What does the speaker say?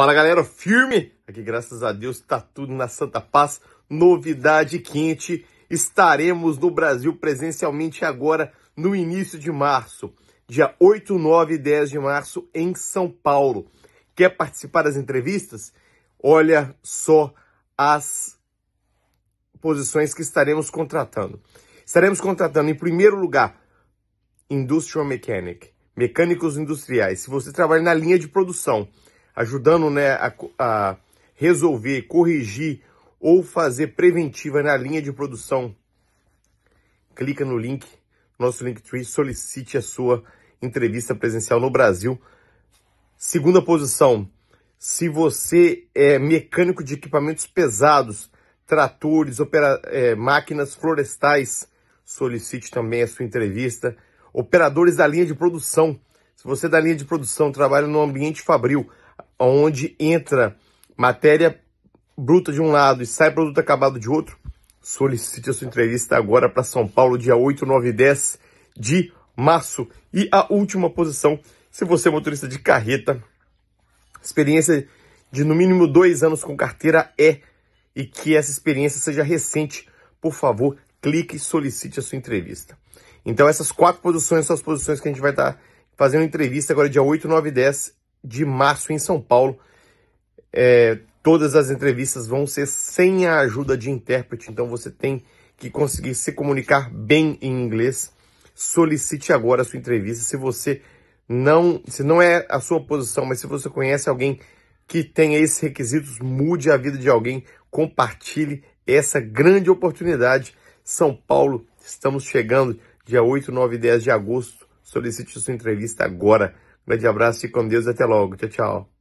Fala galera, firme! Aqui graças a Deus tá tudo na Santa Paz. Novidade quente, estaremos no Brasil presencialmente agora no início de março, dia 8, 9 e 10 de março em São Paulo. Quer participar das entrevistas? Olha só as posições que estaremos contratando. Estaremos contratando em primeiro lugar Industrial Mechanic, mecânicos industriais. Se você trabalha na linha de produção, ajudando né, a, a resolver, corrigir ou fazer preventiva na linha de produção, clica no link, nosso Linktree, solicite a sua entrevista presencial no Brasil. Segunda posição, se você é mecânico de equipamentos pesados, tratores, opera, é, máquinas florestais, solicite também a sua entrevista. Operadores da linha de produção, se você é da linha de produção trabalha no ambiente fabril, onde entra matéria bruta de um lado e sai produto acabado de outro, solicite a sua entrevista agora para São Paulo, dia 8, 9 e 10 de março. E a última posição, se você é motorista de carreta, experiência de no mínimo dois anos com carteira é e que essa experiência seja recente, por favor, clique e solicite a sua entrevista. Então essas quatro posições são as posições que a gente vai estar tá fazendo entrevista agora dia 8, 9 e 10 de março em São Paulo. É, todas as entrevistas vão ser sem a ajuda de intérprete, então você tem que conseguir se comunicar bem em inglês. Solicite agora a sua entrevista. Se você não, se não é a sua posição, mas se você conhece alguém que tenha esses requisitos, mude a vida de alguém, compartilhe essa grande oportunidade. São Paulo, estamos chegando dia 8, 9 e 10 de agosto. Solicite sua entrevista agora. Grande abraço, e com Deus, até logo. Tchau, tchau.